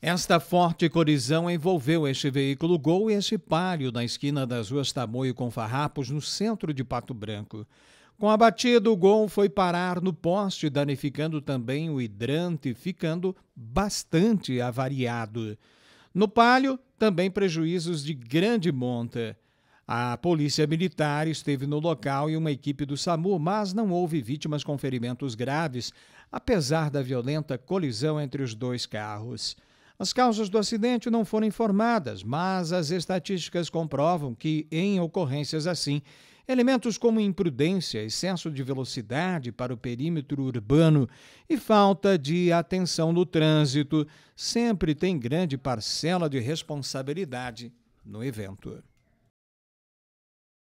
Esta forte colisão envolveu este veículo Gol e este Palio na esquina das ruas Tamoio com Farrapos, no centro de Pato Branco. Com a batida, o Gol foi parar no poste, danificando também o hidrante, ficando bastante avariado. No Palio, também prejuízos de grande monta. A polícia militar esteve no local e uma equipe do SAMU, mas não houve vítimas com ferimentos graves, apesar da violenta colisão entre os dois carros. As causas do acidente não foram informadas, mas as estatísticas comprovam que, em ocorrências assim, elementos como imprudência, excesso de velocidade para o perímetro urbano e falta de atenção no trânsito sempre têm grande parcela de responsabilidade no evento.